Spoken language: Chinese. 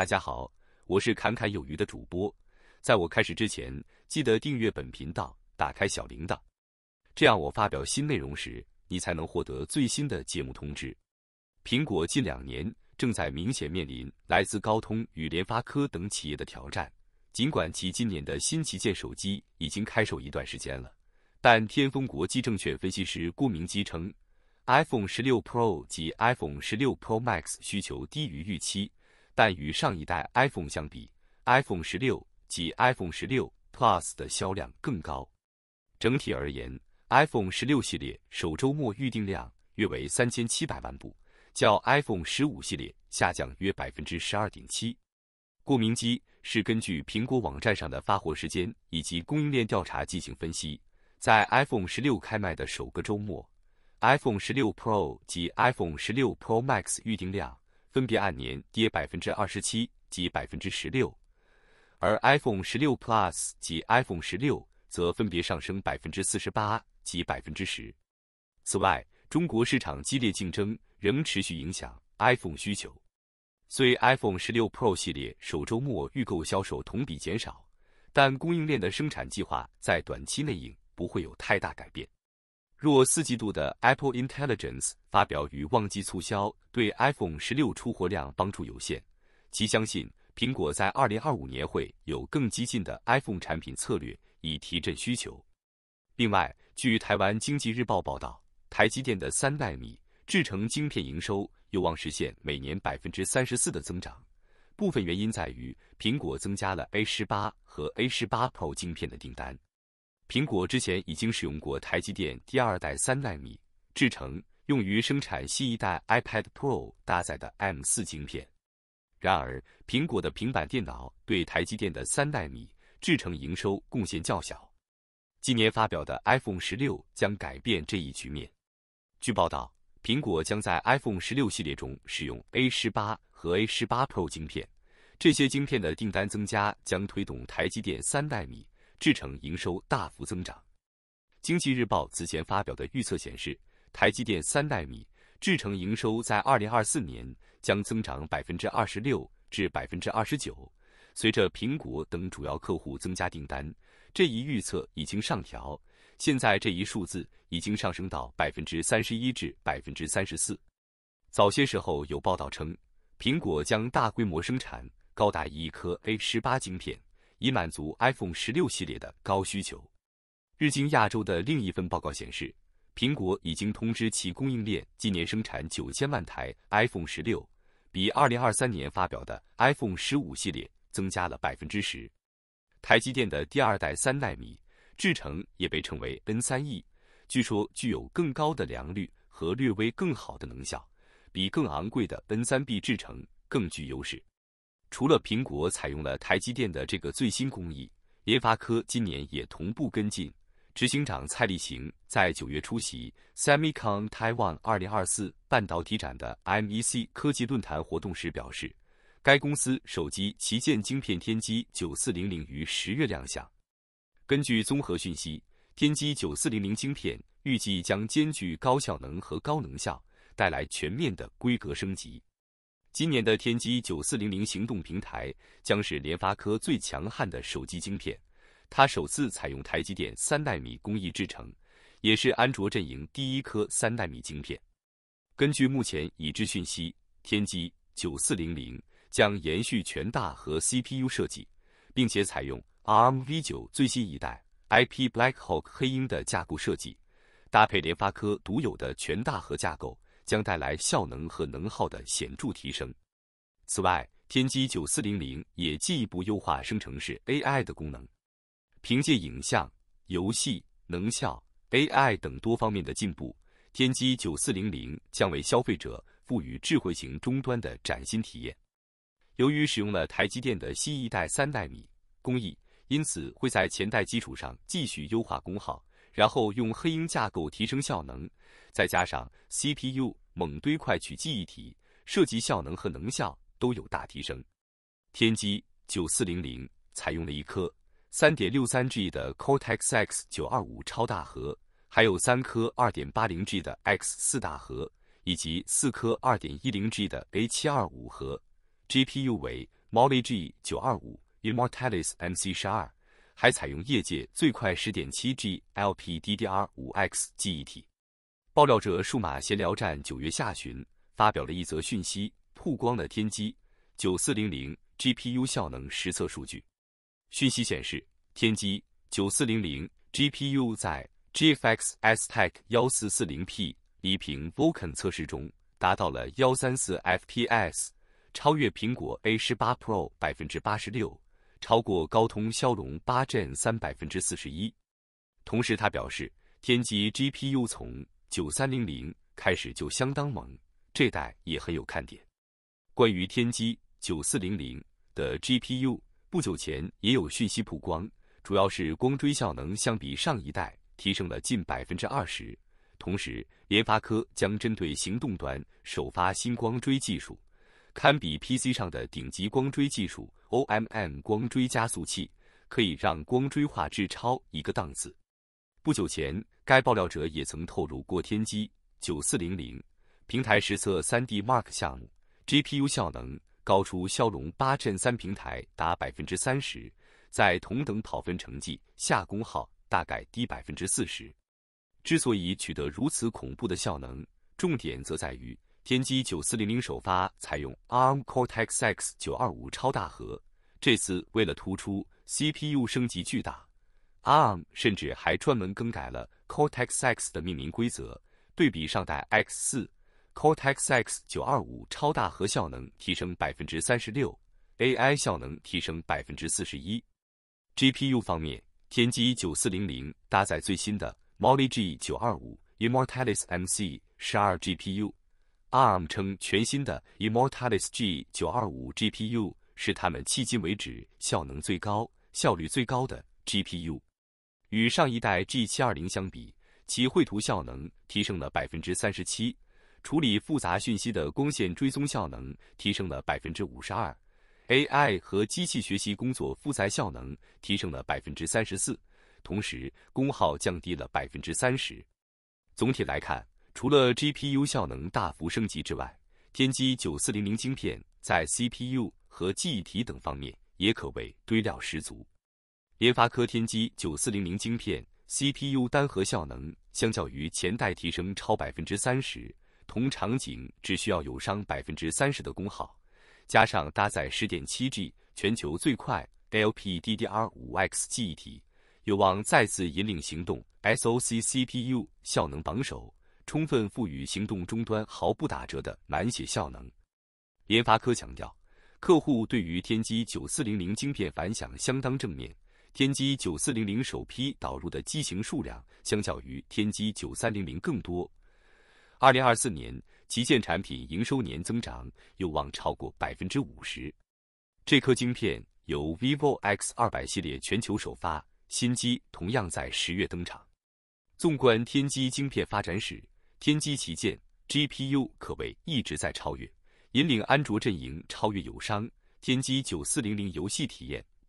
大家好，我是侃侃有余的主播。在我开始之前，记得订阅本频道，打开小铃铛，这样我发表新内容时，你才能获得最新的节目通知。苹果近两年正在明显面临来自高通与联发科等企业的挑战。尽管其今年的新旗舰手机已经开售一段时间了，但天风国际证券分析师顾明基称，iPhone 16 Pro 及 iPhone 16 Pro Max 需求低于预期。但与上一代 iPhone 相比，iPhone 十六及 iPhone 十六 Plus 的销量更高。整体而言，iPhone 十六系列首周末预订量约为三千七百万部，较 iPhone 十五系列下降约百分之十二点七。顾名机是根据苹果网站上的发货时间以及供应链调查进行分析，在 iPhone 十六开卖的首个周末，iPhone 十六 Pro 及 iPhone 十六 Pro Max 预订量。分别按年跌百分之二十七及百分之十六，而 iPhone 十六 Plus 及 iPhone 十六则分别上升百分之四十八及百分之十。此外，中国市场激烈竞争仍持续影响 iPhone 需求。虽 iPhone 十六 Pro 系列首周末预购销售同比减少，但供应链的生产计划在短期内应不会有太大改变。若四季度的 Apple Intelligence 发表与旺季促销对 iPhone 十六出货量帮助有限，其相信苹果在二零二五年会有更激进的 iPhone 产品策略以提振需求。另外，据台湾经济日报报道，台积电的三代米制成晶片营收有望实现每年百分之三十四的增长，部分原因在于苹果增加了 A 十八和 A 十八 Pro 晶片的订单。苹果之前已经使用过台积电第二代三纳米制程，用于生产新一代 iPad Pro 搭载的 M 四晶片。然而，苹果的平板电脑对台积电的三纳米制程营收贡献较小。今年发表的 iPhone 十六将改变这一局面。据报道，苹果将在 iPhone 十六系列中使用 A 十八和 A 十八 Pro 晶片，这些晶片的订单增加将推动台积电三纳米。制成营收大幅增长。经济日报此前发表的预测显示，台积电三代米制成营收在二零二四年将增长百分之二十六至百分之二十九。随着苹果等主要客户增加订单，这一预测已经上调，现在这一数字已经上升到百分之三十一至百分之三十四。早些时候有报道称，苹果将大规模生产高达一颗 A 十八晶片。以满足 iPhone 16系列的高需求。日经亚洲的另一份报告显示，苹果已经通知其供应链今年生产九千万台 iPhone 16，比2023年发表的 iPhone 15系列增加了百分之十。台积电的第二代三纳米制程也被称为 N3E，据说具有更高的良率和略微更好的能效，比更昂贵的 N3B 制程更具优势。除了苹果采用了台积电的这个最新工艺，联发科今年也同步跟进。执行长蔡立行在九月出席 s e m i c o n Taiwan 二零二四半导体展的 MEC 科技论坛活动时表示，该公司手机旗舰晶片天玑九四零零于十月亮相。根据综合讯息，天玑九四零零晶片预计将兼具高效能和高能效，带来全面的规格升级。今年的天玑九四零零行动平台将是联发科最强悍的手机晶片，它首次采用台积电三纳米工艺制成，也是安卓阵营第一颗三纳米晶片。根据目前已知讯息，天玑九四零零将延续全大核 CPU 设计，并且采用 ARM V 九最新一代 IP Blackhawk 黑鹰的架构设计，搭配联发科独有的全大核架构。将带来效能和能耗的显著提升。此外，天玑九四零零也进一步优化生成式 AI 的功能。凭借影像、游戏、能效 AI 等多方面的进步，天玑九四零零将为消费者赋予智慧型终端的崭新体验。由于使用了台积电的新一代三纳米工艺，因此会在前代基础上继续优化功耗，然后用黑鹰架构提升效能，再加上 CPU。猛堆快取记忆体设计效能和能效都有大提升。天玑9400采用了一颗 3.63G 的 Cortex X925 超大核，还有三颗 2.80G 的 X 四大核，以及四颗 2.10G 的 A725 核。GPU 为 m o l y G925 Immortalis MC12，还采用业界最快 10.7G LPDDR5X 记忆体。爆料者数码闲聊站九月下旬发表了一则讯息，曝光了天玑九四零零 GPU 效能实测数据。讯息显示，天玑九四零零 GPU 在 GFX Astec 幺四四零 P 离屏 Vulkan 测试中达到了幺三四 FPS，超越苹果 A 十八 Pro 百分之八十六，超过高通骁龙八 Gen 三百分之四十一。同时他表示，天玑 GPU 从九三零零开始就相当猛，这代也很有看点。关于天玑九四零零的 GPU，不久前也有讯息曝光，主要是光追效能相比上一代提升了近百分之二十。同时，联发科将针对行动端首发新光追技术，堪比 PC 上的顶级光追技术 o m m 光追加速器，可以让光追画质超一个档次。不久前，该爆料者也曾透露过天玑九四零零平台实测三 D Mark 项目，GPU 效能高出骁龙八 Gen 三平台达百分之三十，在同等跑分成绩下，功耗大概低百分之四十。之所以取得如此恐怖的效能，重点则在于天玑九四零零首发采用 ARM Cortex X 九二五超大核，这次为了突出 CPU 升级巨大。ARM 甚至还专门更改了 Cortex-X 的命名规则。对比上代 X 四，Cortex-X 九二五超大核效能提升百分之三十六，AI 效能提升百分之四十一。GPU 方面，天玑九四零零搭载最新的 m o l y g 九二五 Immortalis-MC 十二 GPU。ARM 称，全新的 Immortalis-G 九二五 GPU 是他们迄今为止效能最高、效率最高的 GPU。与上一代 G 七二零相比，其绘图效能提升了百分之三十七，处理复杂讯息的光线追踪效能提升了百分之五十二，AI 和机器学习工作负载效能提升了百分之三十四，同时功耗降低了百分之三十。总体来看，除了 GPU 效能大幅升级之外，天玑九四零零芯片在 CPU 和记忆体等方面也可谓堆料十足。联发科天玑9400晶片 CPU 单核效能相较于前代提升超百分之三十，同场景只需要友商百分之三十的功耗，加上搭载十点七 G 全球最快 LPDDR5X 记忆体，有望再次引领行动 SOC CPU 效能榜首，充分赋予行动终端毫不打折的满血效能。联发科强调，客户对于天玑9400晶片反响相当正面。天玑九四零零首批导入的机型数量相较于天玑九三零零更多。二零二四年旗舰产品营收年增长有望超过百分之五十。这颗晶片由 vivo X 二百系列全球首发，新机同样在十月登场。纵观天玑晶片发展史，天玑旗舰 GPU 可谓一直在超越，引领安卓阵营超越友商。天玑九四零零游戏体验。